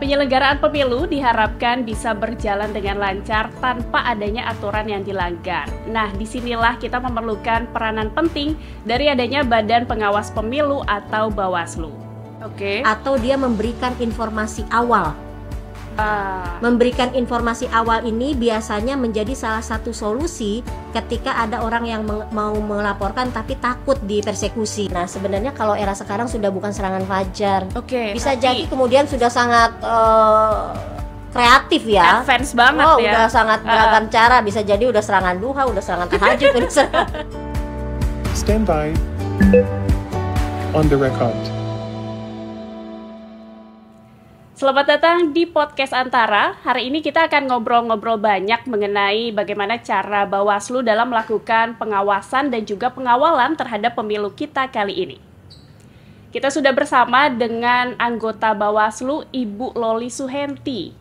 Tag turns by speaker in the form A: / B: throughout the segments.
A: Penyelenggaraan pemilu diharapkan bisa berjalan dengan lancar tanpa adanya aturan yang dilanggar. Nah, disinilah kita memerlukan peranan penting dari adanya Badan Pengawas Pemilu atau Bawaslu. Oke. Okay. Atau dia memberikan
B: informasi awal Ah. Memberikan informasi awal ini biasanya menjadi salah satu solusi ketika ada orang yang mau melaporkan tapi takut dipersekusi. Nah, sebenarnya kalau era sekarang sudah bukan serangan fajar. Oke. Okay, Bisa tapi... jadi kemudian sudah sangat uh, kreatif ya. Fans banget oh, ya. udah sangat ah. beragam uh. cara. Bisa jadi udah serangan duha, udah serangan tahajud, Standby. serangan. Stand on the record.
A: Selamat datang di podcast Antara. Hari ini kita akan ngobrol-ngobrol banyak mengenai bagaimana cara Bawaslu dalam melakukan pengawasan dan juga pengawalan terhadap pemilu kita kali ini. Kita sudah bersama dengan anggota Bawaslu Ibu Loli Suhenti.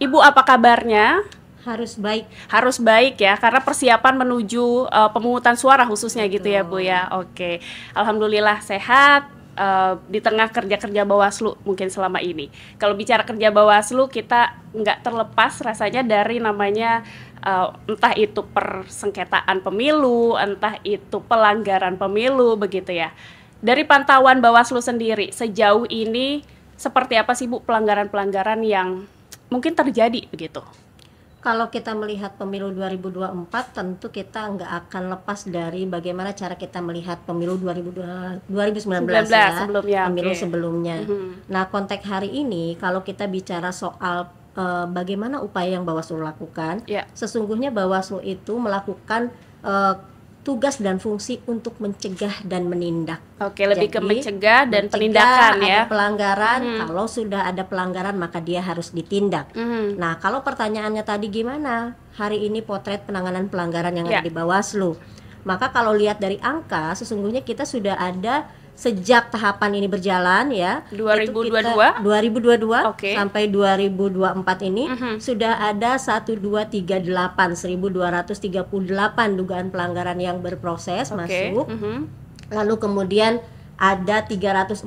A: Ibu apa kabarnya? Harus baik. Harus baik ya karena persiapan menuju uh, pemungutan suara khususnya Betul. gitu ya Bu ya. Oke. Alhamdulillah sehat Eh, di tengah kerja-kerja Bawaslu mungkin selama ini. Kalau bicara kerja Bawaslu kita nggak terlepas rasanya dari namanya uh, entah itu persengketaan pemilu, entah itu pelanggaran pemilu begitu ya. Dari pantauan Bawaslu sendiri sejauh ini seperti apa sih Bu pelanggaran-pelanggaran yang mungkin terjadi begitu? kalau kita
B: melihat pemilu 2024 tentu kita nggak akan lepas dari bagaimana cara kita melihat pemilu 2019 19, ya, ya sebelumnya, pemilu okay. sebelumnya. Mm -hmm. Nah konteks hari ini kalau kita bicara soal uh, bagaimana upaya yang Bawaslu lakukan, yeah. sesungguhnya Bawaslu itu melakukan uh, tugas dan fungsi untuk mencegah dan menindak.
A: Oke, lebih Jadi, ke mencegah dan mencegah penindakan ya. ada pelanggaran, hmm. kalau
B: sudah ada pelanggaran maka dia harus ditindak. Hmm. Nah, kalau pertanyaannya tadi gimana? Hari ini potret penanganan pelanggaran yang ya. ada di Bawaslu. Maka kalau lihat dari angka, sesungguhnya kita sudah ada sejak tahapan ini berjalan ya 2022 kita, 2022 okay. sampai 2024 ini mm -hmm. sudah ada 1238 1238 dugaan pelanggaran yang berproses okay. masuk. Mm -hmm. Lalu kemudian ada 347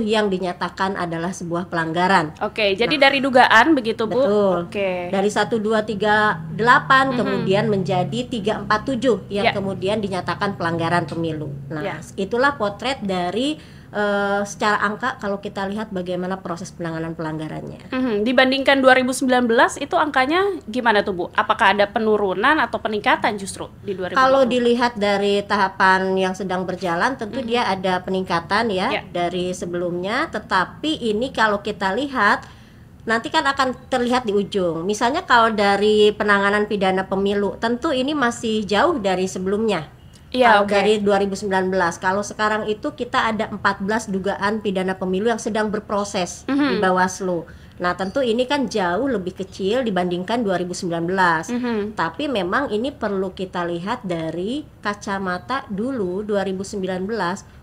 B: yang dinyatakan adalah sebuah pelanggaran.
A: Oke, jadi nah, dari dugaan begitu, Bu. Betul. Oke.
B: Dari 1238 mm -hmm. kemudian menjadi 347 yang yeah. kemudian dinyatakan pelanggaran pemilu. Nah, yeah. itulah potret dari uh, secara angka kalau kita lihat bagaimana proses penanganan pelanggarannya.
A: Mm-hmm. Dibandingkan 2019 itu angkanya gimana tuh Bu? Apakah ada penurunan atau peningkatan justru di 2020? Kalau
B: dilihat dari tahapan yang sedang berjalan tentu mm-hmm. dia ada peningkatan ya yeah. dari sebelumnya, tetapi ini kalau kita lihat nanti kan akan terlihat di ujung. Misalnya kalau dari penanganan pidana pemilu, tentu ini masih jauh dari sebelumnya Ya, okay. dari 2019. Kalau sekarang itu kita ada 14 dugaan pidana pemilu yang sedang berproses mm -hmm. di mhm. Bawaslu. Nah, tentu ini kan jauh lebih kecil dibandingkan 2019. Mm -hmm. Tapi memang ini perlu kita lihat dari kacamata dulu 2019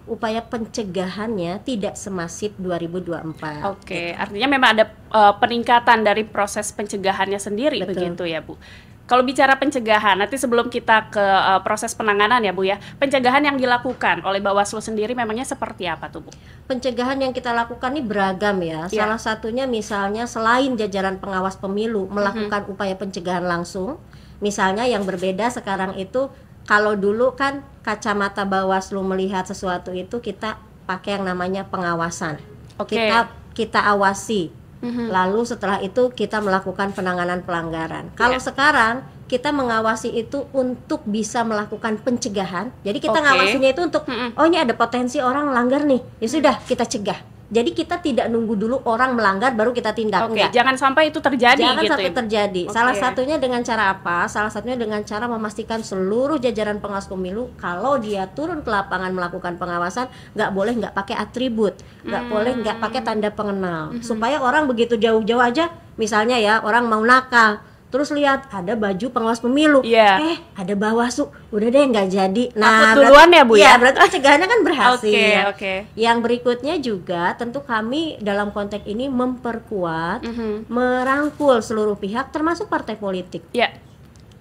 B: upaya pencegahannya tidak semasif 2024. Oke,
A: okay. artinya memang ada uh, peningkatan dari proses pencegahannya sendiri Betul. begitu ya, Bu kalau bicara pencegahan, nanti sebelum kita ke uh, proses penanganan ya Bu ya, pencegahan yang dilakukan oleh Bawaslu sendiri memangnya seperti apa tuh Bu?
B: Pencegahan yang kita lakukan ini beragam ya. ya. Salah satunya misalnya selain jajaran pengawas pemilu mhm. melakukan mm -hmm. upaya pencegahan langsung, misalnya yang berbeda sekarang itu kalau dulu kan kacamata Bawaslu melihat sesuatu itu kita pakai yang namanya pengawasan. Okay. Kita kita awasi Mm-hmm. Lalu setelah itu kita melakukan penanganan pelanggaran. Kalau sekarang kita mengawasi itu untuk bisa melakukan pencegahan. Jadi kita okay. ngawasinya itu untuk mm-hmm. oh ini ada potensi orang langgar nih. Ya sudah, kita cegah jadi kita tidak nunggu dulu orang melanggar baru kita
A: tindak. Oke, okay, Enggak. jangan sampai itu terjadi. Jangan gitu sampai ya? terjadi. Okay. Salah satunya
B: dengan cara apa? Salah satunya dengan cara memastikan seluruh jajaran pengawas pemilu kalau dia turun ke lapangan melakukan pengawasan nggak boleh nggak pakai atribut, nggak hmm. boleh nggak pakai tanda pengenal, hmm. supaya orang begitu jauh-jauh aja, misalnya ya orang mau nakal terus lihat ada baju pengawas pemilu yeah. eh ada bawaslu udah deh nggak jadi nah Aku duluan berarti, ya bu ya, ya berarti pencegahannya kan berhasil okay, okay. yang berikutnya juga tentu kami dalam konteks ini memperkuat mm -hmm. merangkul seluruh pihak termasuk partai politik yeah.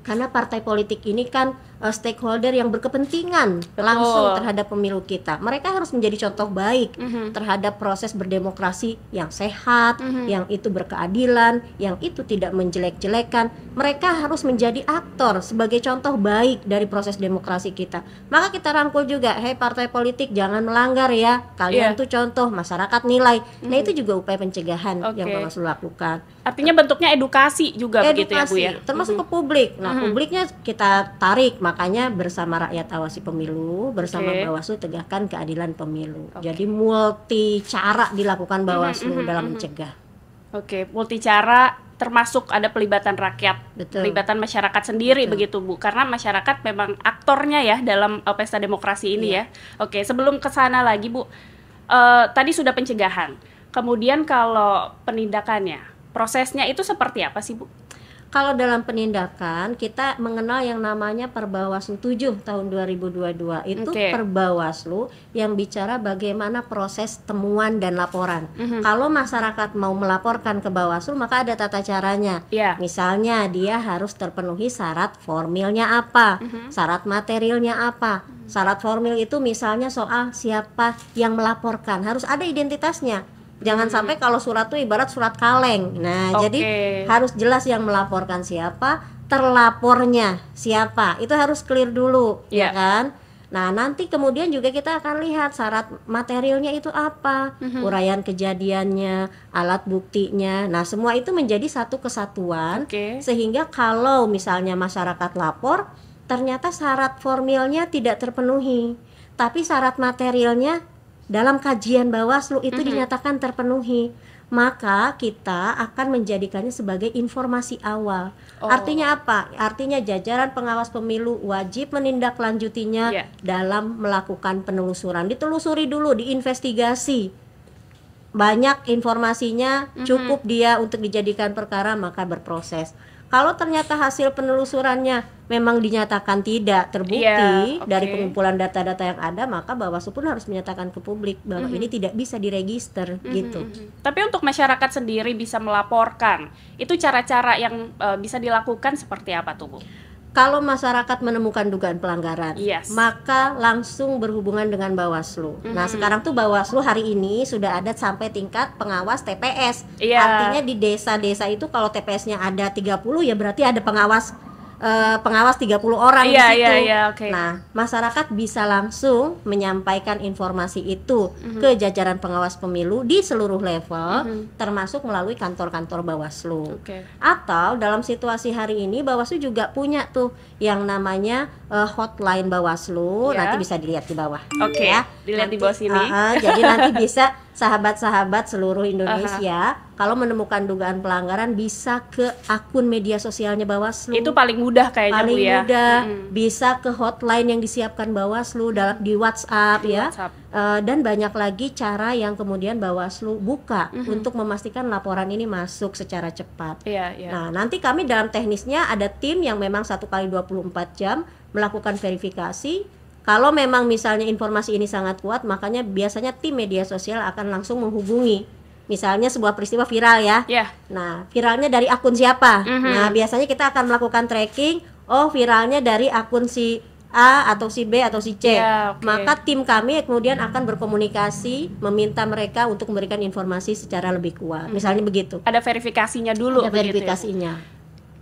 B: karena partai politik ini kan uh, stakeholder yang berkepentingan Betul. langsung terhadap pemilu kita. Mereka harus menjadi contoh baik mm -hmm. terhadap proses berdemokrasi yang sehat, mm -hmm. yang itu berkeadilan, yang itu tidak menjelek-jelekan. Mereka harus menjadi aktor sebagai contoh baik dari proses demokrasi kita. Maka kita rangkul juga, "Hei partai politik, jangan melanggar ya. Kalian yeah. tuh contoh masyarakat nilai." Mm -hmm. Nah, mhm. itu juga upaya pencegahan okay. yang Bawaslu lakukan.
A: Artinya bentuknya edukasi juga edukasi, begitu ya Bu ya. Termasuk ke
B: publik. Nah, mm-hmm. publiknya kita tarik makanya bersama rakyat awasi pemilu, bersama okay. Bawaslu tegakkan keadilan pemilu. Okay. Jadi multi cara dilakukan Bawaslu mm-hmm. dalam mencegah.
A: Oke, okay. multi cara termasuk ada pelibatan rakyat, Betul. pelibatan masyarakat sendiri Betul. begitu Bu. Karena masyarakat memang aktornya ya dalam pesta demokrasi ini yeah. ya. Oke, okay. sebelum ke sana lagi Bu, uh, tadi sudah pencegahan. Kemudian kalau penindakannya prosesnya itu seperti apa sih Bu? Kalau dalam penindakan
B: kita mengenal yang namanya Perbawaslu 7 tahun 2022 itu okay. Perbawaslu yang bicara bagaimana proses temuan dan laporan. Mm -hmm. Kalau masyarakat mau melaporkan ke Bawaslu maka ada tata caranya. Yeah. Misalnya dia harus terpenuhi syarat formilnya apa, mm -hmm. syarat materialnya apa. Mm -hmm. Syarat formil itu misalnya soal siapa yang melaporkan harus ada identitasnya Jangan hmm. sampai kalau surat itu ibarat surat kaleng. Nah, okay. jadi harus jelas yang melaporkan siapa, terlapornya siapa. Itu harus clear dulu, yeah. ya kan? Nah, nanti kemudian juga kita akan lihat syarat materialnya itu apa, mm-hmm. uraian kejadiannya, alat buktinya. Nah, semua itu menjadi satu kesatuan okay. sehingga kalau misalnya masyarakat lapor ternyata syarat formilnya tidak terpenuhi, tapi syarat materialnya dalam kajian Bawaslu itu mm -hmm. dinyatakan terpenuhi, maka kita akan menjadikannya sebagai informasi awal. Oh. Artinya apa? Artinya jajaran pengawas pemilu wajib menindaklanjutinya yeah. dalam melakukan penelusuran. Ditelusuri dulu, diinvestigasi. Banyak informasinya, mm -hmm. cukup dia untuk dijadikan perkara maka berproses. Kalau ternyata hasil penelusurannya memang dinyatakan tidak terbukti yeah, okay. dari pengumpulan data-data yang ada, maka Bawaslu pun harus menyatakan ke publik bahwa mm -hmm. ini tidak bisa diregister mm -hmm. gitu. Mm-hmm.
A: Tapi untuk masyarakat sendiri bisa melaporkan, itu cara-cara yang uh, bisa dilakukan seperti apa tuh, Bu?
B: kalau masyarakat menemukan dugaan pelanggaran, yes. maka langsung berhubungan dengan Bawaslu. Mm-hmm. Nah, sekarang tuh Bawaslu hari ini sudah ada sampai tingkat pengawas TPS. Yeah. Artinya di desa-desa itu kalau TPS-nya ada 30 ya berarti ada pengawas uh, pengawas 30 orang yeah, di iya, situ. Yeah, yeah, okay. Nah, masyarakat bisa langsung menyampaikan informasi itu mm -hmm. ke jajaran pengawas pemilu di seluruh level, mm -hmm. termasuk melalui kantor-kantor Bawaslu. Okay. Atau dalam situasi hari ini Bawaslu juga punya tuh yang namanya uh, hotline Bawaslu. Yeah. Nanti bisa dilihat di bawah. Oke. Okay. Ya.
A: Dilihat nanti, di bawah sini. Uh, uh, jadi nanti
B: bisa sahabat-sahabat seluruh Indonesia uh -huh kalau menemukan dugaan pelanggaran bisa ke akun media sosialnya Bawaslu. Itu paling
A: mudah kayaknya paling ya. mudah.
B: Hmm. Bisa ke hotline yang disiapkan Bawaslu dalam di WhatsApp di ya. WhatsApp. Uh, dan banyak lagi cara yang kemudian Bawaslu buka mm -hmm. untuk memastikan laporan ini masuk secara cepat. Yeah, yeah. Nah, nanti kami dalam teknisnya ada tim yang memang satu kali 24 jam melakukan verifikasi kalau memang misalnya informasi ini sangat kuat, makanya biasanya tim media sosial akan langsung menghubungi misalnya sebuah peristiwa viral ya. Yeah. Nah, viralnya dari akun siapa? Mm -hmm. Nah, biasanya kita akan melakukan tracking, oh viralnya dari akun si A atau si B atau si C. Yeah, okay. Maka tim kami kemudian akan berkomunikasi meminta mereka untuk memberikan informasi secara lebih
A: kuat. Mm -hmm. Misalnya begitu. Ada verifikasinya dulu Ada ya. verifikasinya. Ya?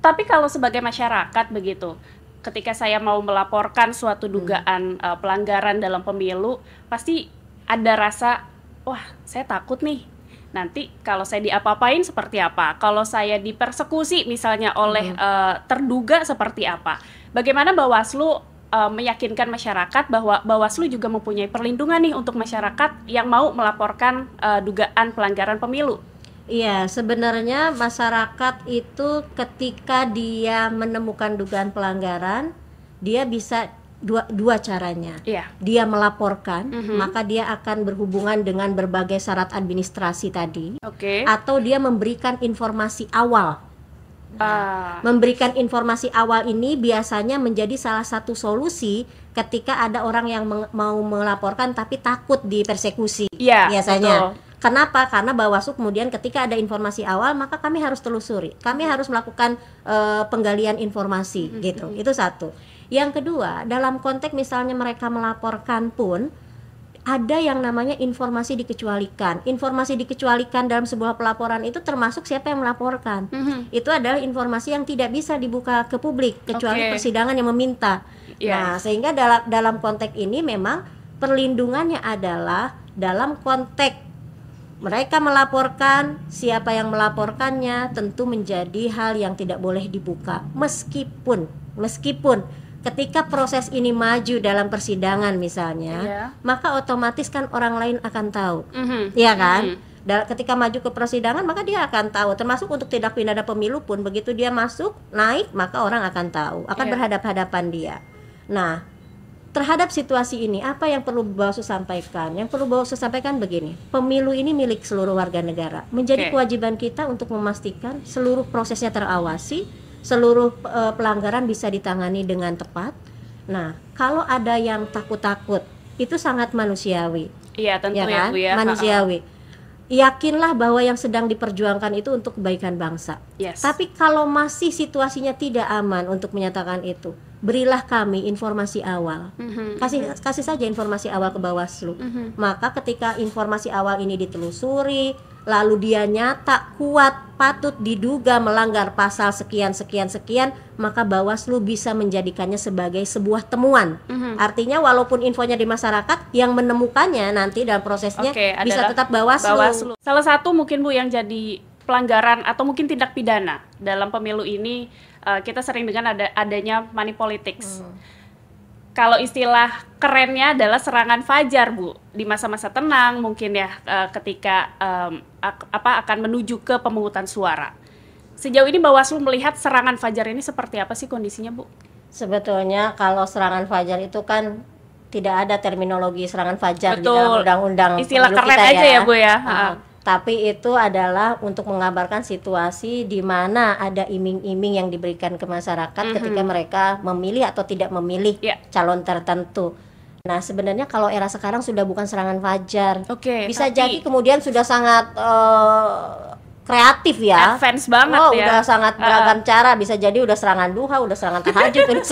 A: Tapi kalau sebagai masyarakat begitu, ketika saya mau melaporkan suatu mhm. dugaan hmm. uh, pelanggaran dalam pemilu, pasti ada rasa wah, saya takut nih nanti kalau saya diapa-apain seperti apa, kalau saya dipersekusi misalnya oleh hmm. uh, terduga seperti apa. Bagaimana Bawaslu uh, meyakinkan masyarakat bahwa Bawaslu juga mempunyai perlindungan nih untuk masyarakat yang mau melaporkan uh, dugaan pelanggaran pemilu. Iya, sebenarnya masyarakat itu ketika dia menemukan
B: dugaan pelanggaran, dia bisa dua dua caranya. Yeah. Dia melaporkan, mm -hmm. maka dia akan berhubungan dengan berbagai syarat administrasi tadi. Okay. Atau dia memberikan informasi awal. uh. Memberikan informasi awal ini biasanya menjadi salah satu solusi ketika ada orang yang mau melaporkan tapi takut dipersekusi. Yeah, biasanya. Betul. Kenapa? Karena Bawaslu kemudian ketika ada informasi awal maka kami harus telusuri. Kami mhm. harus melakukan uh, penggalian informasi mm -hmm. gitu. Itu satu. Yang kedua, dalam konteks misalnya mereka melaporkan pun ada yang namanya informasi dikecualikan. Informasi dikecualikan dalam sebuah pelaporan itu termasuk siapa yang melaporkan. Mm -hmm. Itu adalah informasi yang tidak bisa dibuka ke publik kecuali okay. persidangan yang meminta. Yeah. Nah, sehingga dalam dalam konteks ini memang perlindungannya adalah dalam konteks mereka melaporkan siapa yang melaporkannya tentu menjadi hal yang tidak boleh dibuka meskipun meskipun ketika proses ini maju dalam persidangan misalnya, yeah. maka otomatis kan orang lain akan tahu, mm -hmm. ya kan? Mm -hmm. Dan ketika maju ke persidangan maka dia akan tahu. Termasuk untuk tindak pidana pemilu pun begitu dia masuk naik maka orang akan tahu, akan yeah. berhadap-hadapan dia. Nah, terhadap situasi ini apa yang perlu Bawaslu sampaikan? Yang perlu Bawaslu sampaikan begini, pemilu ini milik seluruh warga negara. Menjadi okay. kewajiban kita untuk memastikan seluruh prosesnya terawasi seluruh uh, pelanggaran bisa ditangani dengan tepat. Nah, kalau ada yang takut-takut, itu sangat manusiawi.
A: Iya, tentu ya, ya kan? ya, ya. Manusiawi.
B: Yakinlah bahwa yang sedang diperjuangkan itu untuk kebaikan bangsa. Yes. Tapi kalau masih situasinya tidak aman untuk menyatakan itu, berilah kami informasi awal mm-hmm. kasih mhm. kasih saja informasi awal ke Bawaslu mm-hmm. maka ketika informasi awal ini ditelusuri lalu dia nyata kuat patut diduga melanggar pasal sekian sekian sekian maka Bawaslu bisa menjadikannya sebagai sebuah temuan
A: mm-hmm. artinya
B: walaupun infonya di masyarakat
A: yang menemukannya nanti dalam
B: prosesnya okay, bisa tetap Bawaslu. Bawaslu
A: salah satu mungkin Bu yang jadi pelanggaran atau mungkin tindak pidana dalam pemilu ini eh, kita sering dengan ada adanya money politics mm kalau istilah kerennya adalah serangan fajar bu di masa-masa tenang mungkin ya eh, ketika um, apa akan menuju ke pemungutan suara. Sejauh ini Bawaslu melihat serangan fajar ini seperti apa sih kondisinya bu?
B: Sebetulnya kalau serangan fajar itu kan tidak ada terminologi serangan fajar Betul. di dalam undang-undang istilah keren aja ya, ya bu ya. Uh -huh tapi itu adalah untuk mengabarkan situasi di mana ada iming-iming yang diberikan ke masyarakat mm -hmm. ketika mereka memilih atau tidak memilih yeah. calon tertentu. Nah, sebenarnya kalau era sekarang sudah bukan serangan fajar. Okay, Bisa tapi... jadi kemudian sudah sangat uh, kreatif ya. Advance banget oh, ya. udah sangat beragam uh. cara bisa jadi udah serangan duha, udah serangan tahajud, udah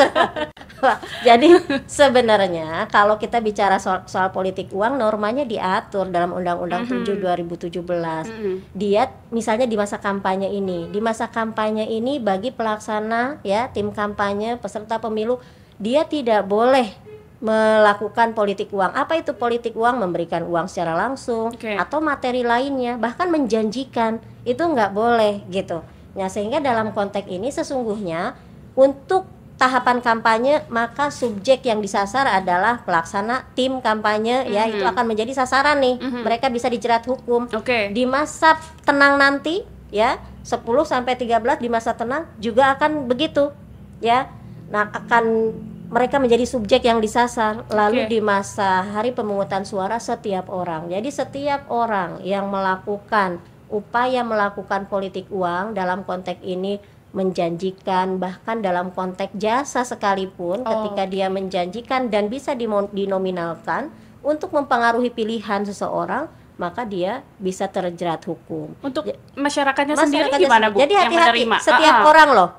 B: jadi sebenarnya kalau kita bicara soal, soal politik uang normanya diatur dalam Undang-Undang mm -hmm. 7 2017. Mm -hmm. Dia misalnya di masa kampanye ini, di masa kampanye ini bagi pelaksana ya tim kampanye peserta pemilu dia tidak boleh melakukan politik uang. Apa itu politik uang? Memberikan uang secara langsung okay. atau materi lainnya, bahkan menjanjikan itu nggak boleh gitu. Nah sehingga dalam konteks ini sesungguhnya untuk tahapan kampanye maka subjek yang disasar adalah pelaksana tim kampanye ya. mm-hmm. ya itu akan menjadi sasaran nih. Mm-hmm. Mereka bisa dijerat hukum. Okay. Di masa tenang nanti ya 10 sampai 13 di masa tenang juga akan begitu ya. Nah akan mereka menjadi subjek yang disasar lalu di masa hari pemungutan suara setiap orang. Jadi setiap orang yang melakukan upaya melakukan politik uang dalam konteks ini menjanjikan bahkan dalam konteks jasa sekalipun oh. ketika dia menjanjikan dan bisa dinominalkan untuk mempengaruhi pilihan seseorang maka dia bisa terjerat hukum. Untuk
A: masyarakatnya, masyarakatnya sendiri gimana Bu? Jadi hati-hati setiap uh orang loh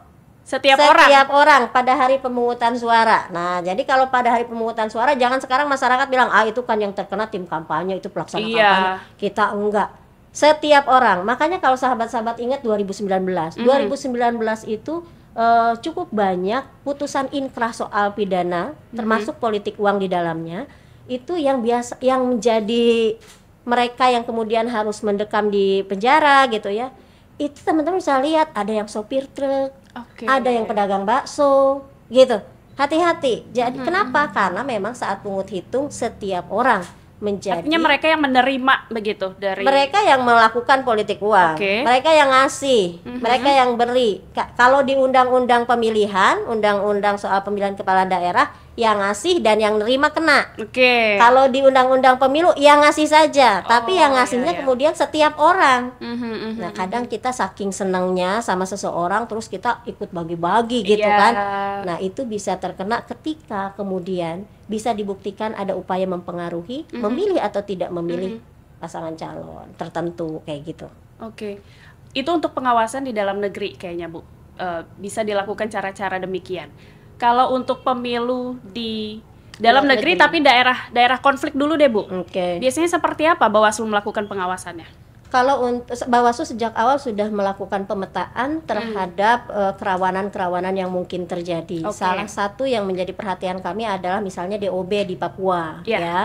A: setiap, setiap orang setiap orang
B: pada hari pemungutan suara. Nah, jadi kalau pada hari pemungutan suara jangan sekarang masyarakat bilang ah itu kan yang terkena tim kampanye itu pelaksana iya. kampanye. Kita enggak. Setiap orang. Makanya kalau sahabat-sahabat ingat 2019. Mm. 2019 itu uh, cukup banyak putusan inkrah soal pidana mm. termasuk politik uang di dalamnya itu yang biasa yang menjadi mereka yang kemudian harus mendekam di penjara gitu ya. Itu teman-teman bisa lihat ada yang sopir truk, okay, ada yang pedagang bakso gitu hati-hati jadi hmm, kenapa karena memang saat pungut hitung setiap orang menjadi artinya
A: mereka yang menerima begitu dari mereka
B: yang melakukan politik uang okay. mereka yang ngasih hmm mereka yang beri kalau di undang-undang pemilihan undang-undang soal pemilihan kepala daerah yang ngasih dan yang nerima kena. Oke. Okay. Kalau di undang-undang pemilu yang ngasih saja, oh, tapi yang iya, ngasihnya iya, iya. kemudian setiap orang. Mm -hmm, mm -hmm, nah, mhm. kadang kita saking senangnya sama seseorang terus kita ikut bagi-bagi gitu yeah. kan. Nah, itu bisa terkena ketika kemudian bisa dibuktikan ada upaya mempengaruhi mm -hmm. memilih atau
A: tidak memilih mm -hmm.
B: pasangan calon tertentu kayak gitu.
A: Oke. Okay. Itu untuk pengawasan di dalam negeri kayaknya, Bu. Uh, bisa dilakukan cara-cara demikian kalau untuk pemilu di dalam negeri, negeri tapi daerah daerah konflik dulu deh bu. Oke. Okay. Biasanya seperti apa Bawaslu melakukan pengawasannya?
B: Kalau untuk Bawaslu sejak awal sudah melakukan pemetaan hmm. terhadap eh, kerawanan-kerawanan hmm. yang mungkin terjadi. Okay. Salah satu yang menjadi perhatian kami adalah misalnya DOB di Papua, yeah. ya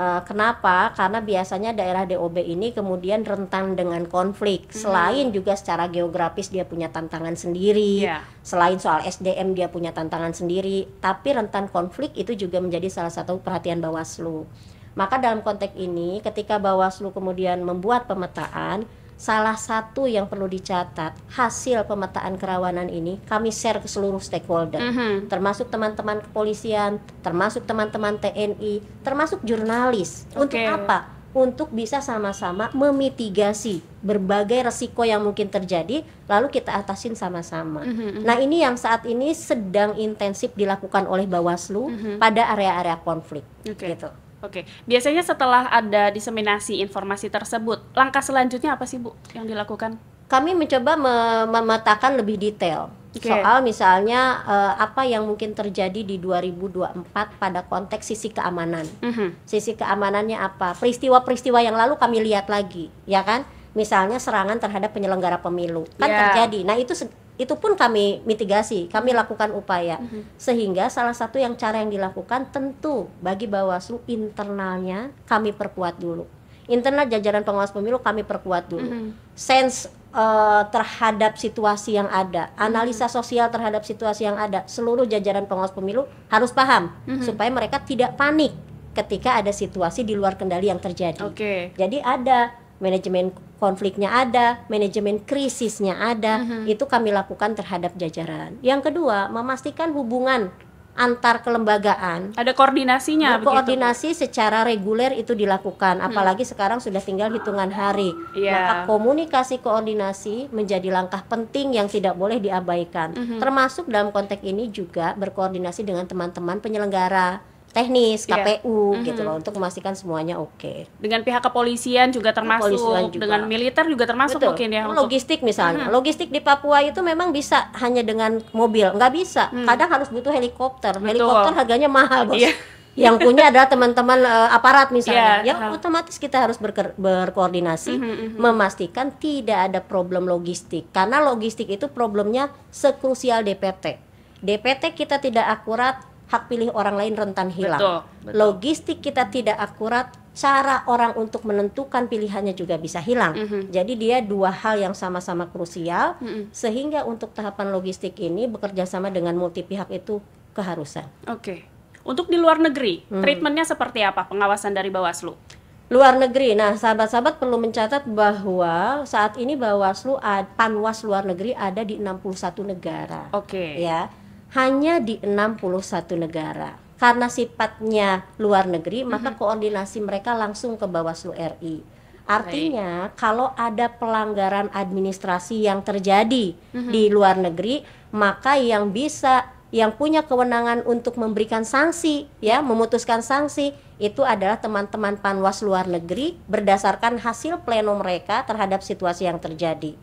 B: Eh, kenapa? Karena biasanya daerah DOB ini kemudian rentan dengan konflik. Hmm. Selain juga secara geografis dia punya tantangan sendiri, yeah. selain soal SDM dia punya tantangan sendiri, tapi rentan konflik itu juga menjadi salah satu perhatian Bawaslu. Maka dalam konteks ini ketika Bawaslu kemudian membuat pemetaan, Salah satu yang perlu dicatat, hasil pemetaan kerawanan ini kami share ke seluruh stakeholder, mm -hmm. termasuk teman-teman kepolisian, termasuk teman-teman TNI, termasuk jurnalis. Okay. Untuk apa? untuk bisa sama-sama memitigasi berbagai resiko yang mungkin terjadi lalu kita atasin sama-sama. Mm -hmm. Nah, ini yang saat ini sedang intensif dilakukan oleh Bawaslu mm -hmm. pada area-area konflik
A: okay. gitu. Oke, biasanya setelah ada diseminasi informasi tersebut, langkah selanjutnya apa sih Bu yang dilakukan?
B: Kami mencoba mem memetakan lebih detail okay. soal misalnya uh, apa yang mungkin terjadi di 2024 pada konteks sisi keamanan. Mm -hmm. Sisi keamanannya apa? Peristiwa-peristiwa yang lalu kami lihat lagi, ya kan? Misalnya serangan terhadap penyelenggara pemilu kan yeah. terjadi. Nah itu itu pun kami mitigasi, kami hmm. lakukan upaya. Mm -hmm. Sehingga salah satu yang cara yang dilakukan tentu bagi Bawaslu internalnya kami perkuat dulu. Internal jajaran pengawas pemilu kami perkuat dulu. Mm -hmm. Sense uh, terhadap situasi yang ada, hmm. analisa sosial terhadap situasi yang ada, seluruh jajaran pengawas pemilu harus paham mm -hmm. supaya mereka tidak panik ketika ada situasi di luar kendali yang terjadi. Okay. Jadi ada manajemen konfliknya ada, manajemen krisisnya ada, uh-huh. itu kami lakukan terhadap jajaran. Yang kedua, memastikan hubungan antar kelembagaan. Ada koordinasinya. Koordinasi begitu. secara reguler itu dilakukan, hmm. apalagi sekarang sudah tinggal hitungan hari. Yeah. Maka komunikasi koordinasi menjadi langkah penting yang tidak boleh diabaikan. Mm -hmm. Termasuk dalam konteks ini juga berkoordinasi dengan teman-teman penyelenggara teknis iya. KPU -hmm. gitu loh untuk memastikan semuanya oke. Okay.
A: Dengan pihak kepolisian juga termasuk, kepolisian juga. dengan militer juga termasuk Betul. mungkin ya. Kan logistik
B: untuk... misalnya, hmm. logistik di Papua itu memang bisa hanya dengan mobil, nggak bisa. Mm. Kadang harus butuh helikopter. Betul. Helikopter harganya mahal bos. Yeah. Yang punya adalah teman-teman uh, aparat misalnya. Yeah. Ya otomatis kita harus berker- berkoordinasi mm -hmm. memastikan tidak ada problem logistik karena logistik itu problemnya sekrusial DPT. DPT kita tidak akurat hak pilih orang lain rentan hilang. Betul, betul. Logistik kita tidak akurat, cara orang untuk menentukan pilihannya juga bisa hilang. Mm -hmm. Jadi dia dua hal yang sama-sama krusial mm -hmm. sehingga untuk tahapan logistik ini bekerja sama dengan multi pihak itu keharusan.
A: Oke. Okay. Untuk di luar negeri, mm treatmentnya seperti apa pengawasan dari Bawaslu?
B: Luar negeri. Nah, sahabat-sahabat perlu mencatat bahwa saat ini Bawaslu Panwas luar negeri ada di 61 negara. Oke. Okay. Ya hanya di 61 negara. Karena sifatnya luar negeri, mm -hmm. maka koordinasi mereka langsung ke Bawaslu RI. Artinya, Baik. kalau ada pelanggaran administrasi yang terjadi mm -hmm. di luar negeri, maka yang bisa yang punya kewenangan untuk memberikan sanksi ya, memutuskan sanksi itu adalah teman-teman Panwas luar negeri berdasarkan hasil pleno mereka terhadap situasi yang terjadi.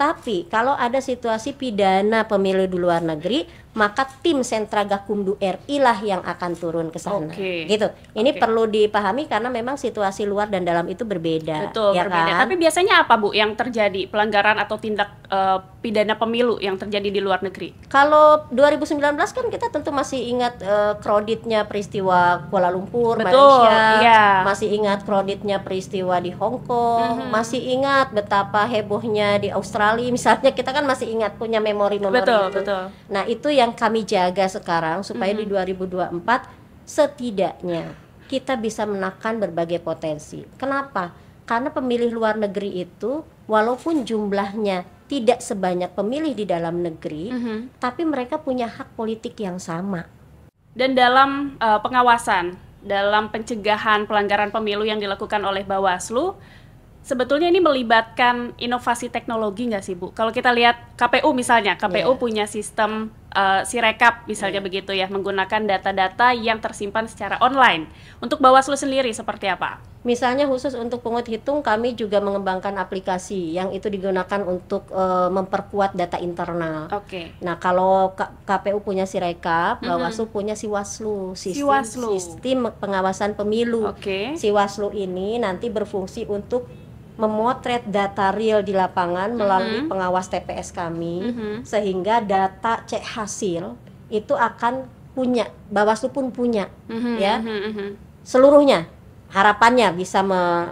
B: Tapi kalau ada situasi pidana pemilu di luar negeri, maka tim sentra Gakumdu RI lah yang akan turun ke sana. Okay. Gitu. Ini okay. perlu dipahami
A: karena memang situasi luar
B: dan dalam itu berbeda.
A: Betul, ya berbeda. Kan? Tapi biasanya apa Bu yang terjadi pelanggaran atau tindak uh, pidana pemilu yang terjadi di luar negeri? Kalau 2019
B: kan kita tentu masih ingat uh, kreditnya peristiwa Kuala Lumpur, Betul, Malaysia, iya. masih ingat kreditnya peristiwa di Hong Kong, mm -hmm. masih ingat betapa hebohnya di Australia. Misalnya kita kan masih ingat punya memori-memori itu. Betul. Nah, itu yang kami jaga sekarang supaya mm -hmm. di 2024 setidaknya kita bisa menekan berbagai potensi. Kenapa? Karena pemilih luar negeri itu walaupun jumlahnya tidak sebanyak pemilih di dalam negeri, mm -hmm. tapi mereka punya hak politik yang sama.
A: Dan dalam uh, pengawasan, dalam pencegahan pelanggaran pemilu yang dilakukan oleh Bawaslu, sebetulnya ini melibatkan inovasi teknologi nggak sih Bu? Kalau kita lihat KPU misalnya, KPU yeah. punya sistem uh, si rekap misalnya yeah. begitu ya menggunakan data-data yang tersimpan secara online. Untuk Bawaslu sendiri seperti apa?
B: Misalnya khusus untuk pungut hitung kami juga mengembangkan aplikasi yang itu digunakan untuk uh, memperkuat data internal. Oke. Okay. Nah, kalau K KPU punya si rekap, mm -hmm. Bawaslu punya si Waslu, sistem, si Waslu. sistem pengawasan pemilu. Oke. Okay. Si Waslu ini nanti berfungsi untuk memotret data real di lapangan melalui mm -hmm. pengawas TPS kami mm -hmm. sehingga data cek hasil itu akan punya Bawaslu pun punya
A: mm -hmm. ya mm -hmm.
B: seluruhnya harapannya bisa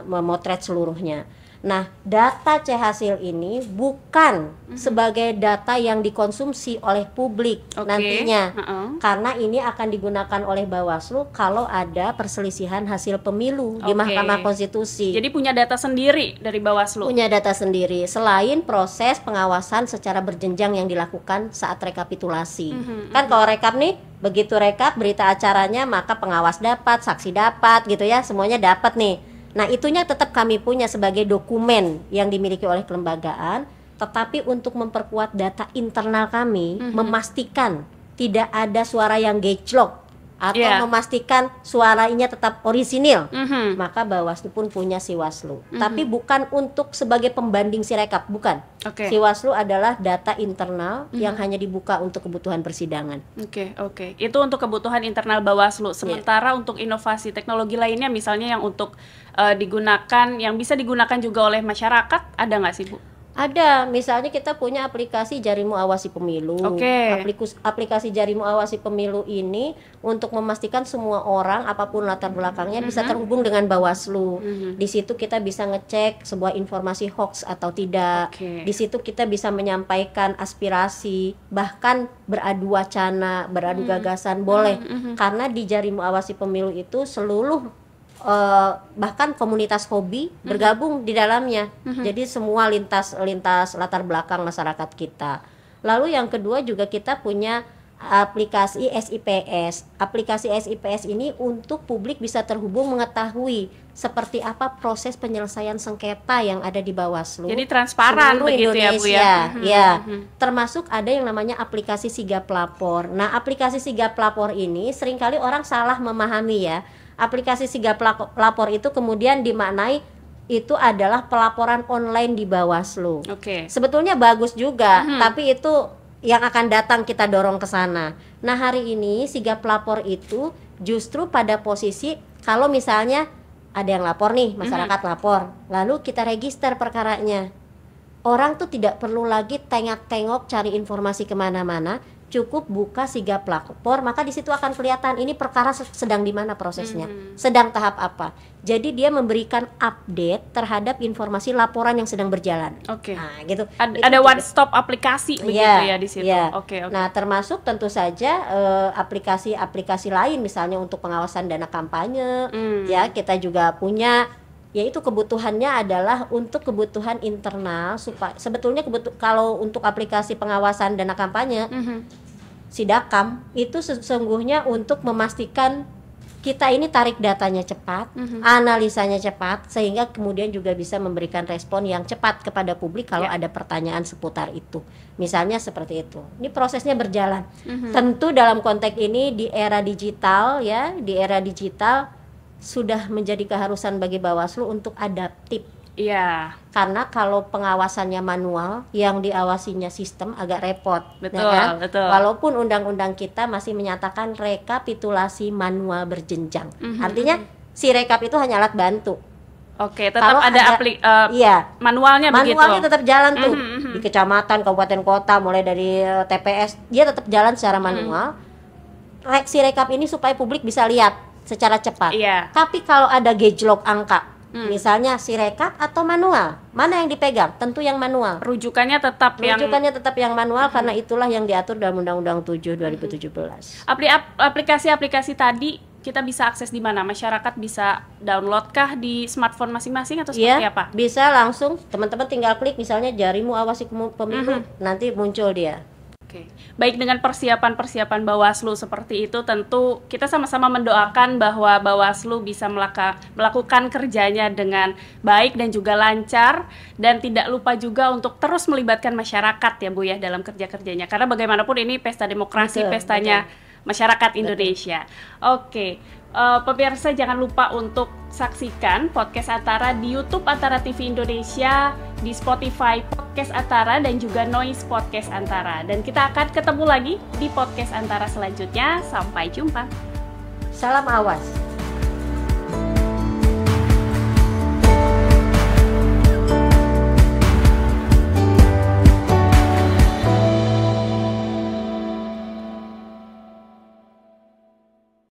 B: memotret seluruhnya Nah, data C hasil ini bukan mm-hmm. sebagai data yang dikonsumsi oleh publik okay. nantinya, uh-uh. karena ini akan digunakan oleh Bawaslu kalau ada perselisihan hasil pemilu
A: okay. di Mahkamah Konstitusi. Jadi punya data sendiri dari Bawaslu. Punya
B: data sendiri selain proses pengawasan secara berjenjang yang dilakukan saat rekapitulasi. Mm-hmm. Kan kalau rekap nih begitu rekap berita acaranya maka pengawas dapat, saksi dapat gitu ya, semuanya dapat nih. Nah, itunya tetap kami punya sebagai dokumen yang dimiliki oleh kelembagaan, tetapi untuk memperkuat data internal kami, mm -hmm. memastikan tidak ada suara yang gejlok atau yeah. memastikan suaranya tetap orisinil, mm -hmm. maka Bawaslu pun punya Siwaslu. Mm -hmm. Tapi bukan untuk sebagai pembanding Sirekap, bukan. Okay. Siwaslu adalah data internal mm -hmm. yang hanya dibuka untuk kebutuhan persidangan.
A: Oke, okay, oke. Okay. Itu untuk kebutuhan internal Bawaslu. Iya. Sementara yeah. untuk inovasi teknologi lainnya misalnya yang untuk uh, digunakan yang bisa digunakan juga oleh masyarakat ada nggak sih, Bu?
B: Ada, misalnya kita punya aplikasi Jarimu Awasi Pemilu. Oke. Okay. aplikasi Jarimu Awasi Pemilu ini untuk memastikan semua orang apapun latar belakangnya mm-hmm. bisa terhubung dengan Bawaslu. Mm-hmm. Di situ kita bisa ngecek sebuah informasi hoax atau tidak. Okay. Di situ kita bisa menyampaikan aspirasi, bahkan beradu wacana, beradu mm-hmm. gagasan boleh. Mm-hmm. mm-hmm. Karena di Jarimu Awasi Pemilu itu seluruh uh, bahkan komunitas hobi mm-hmm. bergabung di dalamnya. Mm-hmm. Jadi semua lintas lintas latar belakang masyarakat kita. Lalu yang kedua juga kita punya aplikasi SIPS. Aplikasi SIPS ini untuk publik bisa terhubung mengetahui seperti apa proses penyelesaian sengketa yang ada di Bawaslu. Jadi transparan begitu Indonesia. ya Bu ya. Ya. Termasuk ada yang namanya aplikasi Sigap Lapor. Nah, aplikasi Sigap Lapor ini seringkali orang salah memahami ya aplikasi sigap lapor itu kemudian dimaknai itu adalah pelaporan online di Bawaslu. Oke. Okay. Sebetulnya bagus juga, hmm. tapi itu yang akan datang kita dorong ke sana. Nah, hari ini sigap lapor itu justru pada posisi kalau misalnya ada yang lapor nih, mhm. masyarakat hmm. lapor, lalu kita register perkaranya. Orang tuh tidak perlu lagi tengok-tengok cari informasi kemana-mana, cukup buka siga pelapor maka di situ akan kelihatan ini perkara sedang di mana prosesnya hmm sedang tahap apa jadi dia memberikan update terhadap informasi laporan yang sedang berjalan oke okay. nah,
A: gitu Ad, itu ada one stop aplikasi iya, begitu yeah, ya di situ yeah. oke
B: okay, okay. nah termasuk tentu saja aplikasi eh, aplikasi-aplikasi lain misalnya untuk pengawasan dana kampanye mm. ya kita juga punya yaitu kebutuhannya adalah untuk kebutuhan internal supaya sebetulnya kebutuh kalau untuk aplikasi pengawasan dana kampanye mm -hmm. Sidakam itu sesungguhnya untuk memastikan kita ini tarik datanya cepat, mm-hmm. analisanya cepat, sehingga kemudian juga bisa memberikan respon yang cepat kepada publik kalau yeah. ada pertanyaan seputar itu. Misalnya seperti itu. Ini prosesnya berjalan. Mm-hmm. Tentu dalam konteks ini di era digital ya, di era digital sudah menjadi keharusan bagi Bawaslu untuk adaptif. Iya. Karena kalau pengawasannya manual, yang diawasinya sistem agak repot. Ya betul, ya kan? betul. Walaupun undang-undang kita masih menyatakan rekapitulasi manual berjenjang. Mm -hmm. Artinya si rekap itu hanya alat bantu.
A: Oke, tetap kalau ada, ada aplik, uh, eh, iya,
B: manualnya, manualnya begitu. tetap jalan tuh mm -hmm. di kecamatan, kabupaten, kota, mulai dari eh, TPS, dia tetap jalan secara mhm. manual. Mm. Reksi rekap ini supaya publik bisa lihat secara cepat. Iya. Tapi kalau ada gauge lock angka, hmm. misalnya sirekap atau manual, mana yang dipegang? Tentu yang manual.
A: Rujukannya tetap Rujukannya yang Rujukannya
B: tetap yang manual hmm. karena itulah yang diatur dalam Undang-Undang 7 2017.
A: Hmm. aplikasi-aplikasi tadi kita bisa akses di mana? Masyarakat bisa download kah di smartphone masing-masing atau seperti ya, apa?
B: Bisa langsung teman-teman tinggal klik misalnya jarimu awasi pemilu, -hmm. nanti muncul dia.
A: Oke, baik dengan persiapan-persiapan Bawaslu seperti itu, tentu kita sama-sama mendoakan bahwa Bawaslu bisa melaka, melakukan kerjanya dengan baik dan juga lancar, dan tidak lupa juga untuk terus melibatkan masyarakat ya Bu ya dalam kerja-kerjanya, karena bagaimanapun ini pesta demokrasi, betul, pestanya betul. masyarakat Indonesia. Oke uh, pemirsa jangan lupa untuk saksikan podcast Atara di YouTube Atara TV Indonesia, di Spotify Podcast Atara dan juga Noise Podcast Antara. Dan kita akan ketemu lagi di podcast Antara selanjutnya. Sampai jumpa. Salam awas.